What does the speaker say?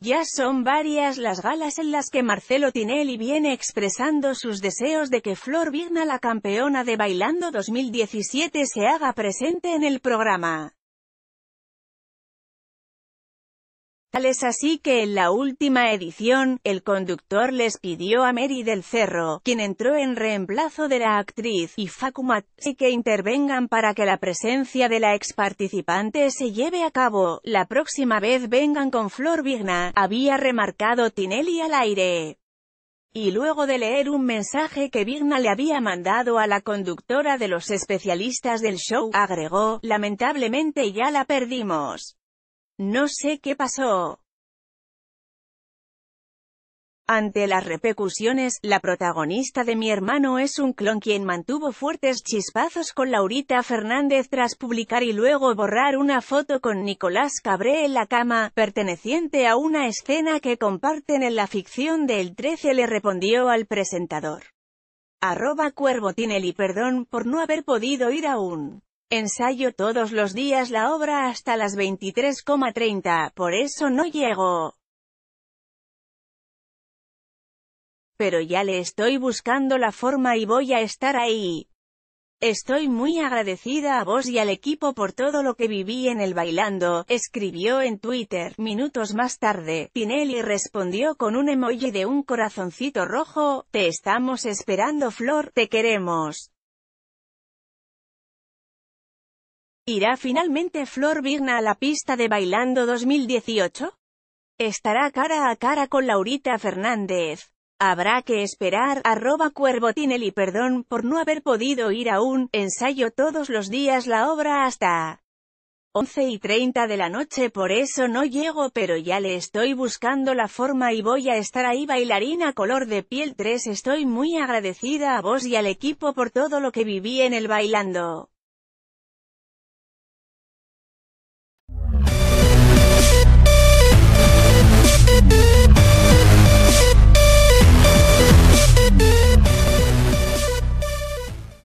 Ya son varias las galas en las que Marcelo Tinelli viene expresando sus deseos de que Flor Vigna la campeona de Bailando 2017 se haga presente en el programa. Es así que en la última edición, el conductor les pidió a Mary del Cerro, quien entró en reemplazo de la actriz, y Facumat, que intervengan para que la presencia de la ex participante se lleve a cabo, la próxima vez vengan con Flor Vigna, había remarcado Tinelli al aire. Y luego de leer un mensaje que Vigna le había mandado a la conductora de los especialistas del show, agregó, lamentablemente ya la perdimos. No sé qué pasó. Ante las repercusiones, la protagonista de Mi hermano es un clon quien mantuvo fuertes chispazos con Laurita Fernández tras publicar y luego borrar una foto con Nicolás Cabré en la cama, perteneciente a una escena que comparten en la ficción del 13 le respondió al presentador. Arroba Cuervo Tinelli perdón por no haber podido ir aún. Ensayo todos los días la obra hasta las 23,30, por eso no llego. Pero ya le estoy buscando la forma y voy a estar ahí. Estoy muy agradecida a vos y al equipo por todo lo que viví en el bailando, escribió en Twitter. Minutos más tarde, Tinelli respondió con un emoji de un corazoncito rojo, te estamos esperando Flor, te queremos. ¿Irá finalmente Flor Vigna a la pista de Bailando 2018? Estará cara a cara con Laurita Fernández. Habrá que esperar, arroba Cuervo Tinelli perdón por no haber podido ir a un ensayo todos los días la obra hasta 11 y 30 de la noche por eso no llego pero ya le estoy buscando la forma y voy a estar ahí bailarina color de piel 3 estoy muy agradecida a vos y al equipo por todo lo que viví en el bailando.